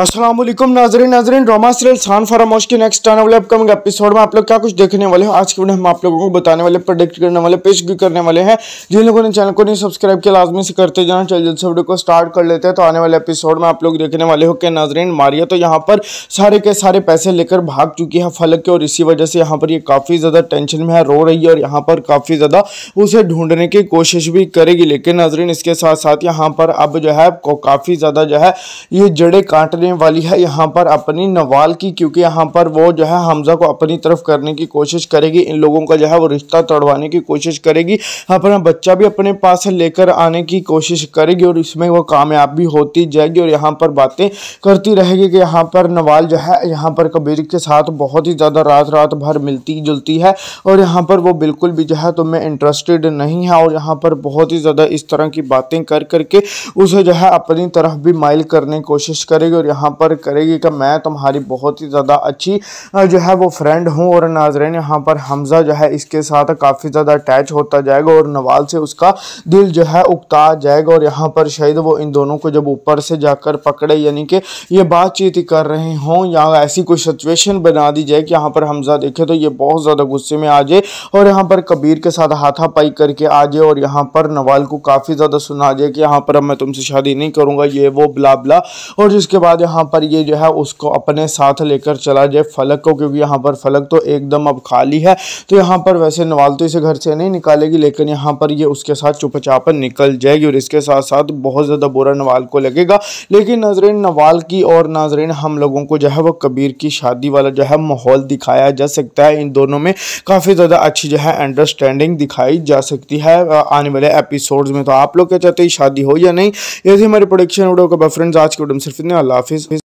असलम नाजरीन नाजरीन drama serial सान फरामोश के नेक्स्ट आने वाले अपकमिंग एपिसोड में आप लोग क्या कुछ देखने वाले हो आज के वीडियो हम आप लोगों को बताने वाले प्रोडिक्ट करने वाले भी करने वाले हैं जिन लोगों ने चैनल को नहीं सब्सक्राइब किया लाजमी से करते जाना चल जल्द से वीडियो को स्टार्ट कर लेते हैं तो आने वाले एपिसोड में आप लोग देखने वाले हो कि नाजरीन मारिया तो यहाँ पर सारे के सारे पैसे लेकर भाग चुकी है फलक के और इसी वजह से यहाँ पर ये काफ़ी ज़्यादा टेंशन में है रो रही है और यहाँ पर काफ़ी ज़्यादा उसे ढूंढने की कोशिश भी करेगी लेकिन नाजरीन इसके साथ साथ यहाँ पर अब जो है काफ़ी ज़्यादा जो है ये जड़े काटने करने वाली है यहाँ पर अपनी नवाल की क्योंकि यहाँ पर वो जो है हमजा को अपनी तरफ करने की कोशिश करेगी इन लोगों का जो है वो रिश्ता तोड़वाने की कोशिश करेगी अपना बच्चा भी अपने पास लेकर आने की कोशिश करेगी और इसमें वो कामयाब भी होती जाएगी और यहाँ पर बातें करती रहेगी कि यहाँ पर नवाल जो है यहाँ पर कबीर के साथ बहुत ही ज़्यादा रात रात भर मिलती जुलती है और यहाँ पर वो बिल्कुल भी जो है तुम्हें इंटरेस्टेड नहीं है और यहाँ पर बहुत ही ज़्यादा इस तरह की बातें कर करके उसे जो है अपनी तरफ भी माइल करने की कोशिश करेगी और यहाँ यहाँ पर करेगी कि मैं तुम्हारी बहुत ही ज़्यादा अच्छी जो है वो फ्रेंड हूँ और नाजरन यहाँ पर हमज़ा जो है इसके साथ काफ़ी ज़्यादा अटैच होता जाएगा और नवाल से उसका दिल जो है उगता जाएगा और यहाँ पर शायद वो इन दोनों को जब ऊपर से जाकर पकड़े यानी कि ये बातचीत कर रहे हों या ऐसी कोई सिचुएशन बना दी जाए कि यहाँ पर हमजा देखे तो ये बहुत ज़्यादा गुस्से में आ जाए और यहाँ पर कबीर के साथ हाथापाई करके आ जाए और यहाँ पर नवाल को काफ़ी ज़्यादा सुना जाए कि यहाँ पर अब मैं तुमसे शादी नहीं करूँगा ये वो बला बला और जिसके बाद बाद यहाँ पर ये जो है उसको अपने साथ लेकर चला जाए फलक को क्योंकि यहाँ पर फलक तो एकदम अब खाली है तो यहाँ पर वैसे नवाल तो इसे घर से नहीं निकालेगी लेकिन यहाँ पर ये उसके साथ चुपचाप निकल जाएगी और इसके साथ साथ बहुत ज़्यादा बुरा नवाल को लगेगा लेकिन नाजरेन नवाल की और नाजरेन हम लोगों को जो है वो कबीर की शादी वाला जो है माहौल दिखाया जा सकता है इन दोनों में काफ़ी ज़्यादा अच्छी जो है अंडरस्टैंडिंग दिखाई जा सकती है आने वाले एपिसोड्स में तो आप लोग क्या चाहते हैं शादी हो या नहीं ये थी हमारे प्रोडक्शन वीडियो का फ्रेंड्स आज के वीडियो में सिर्फ इतने अल्लाह হাফিজ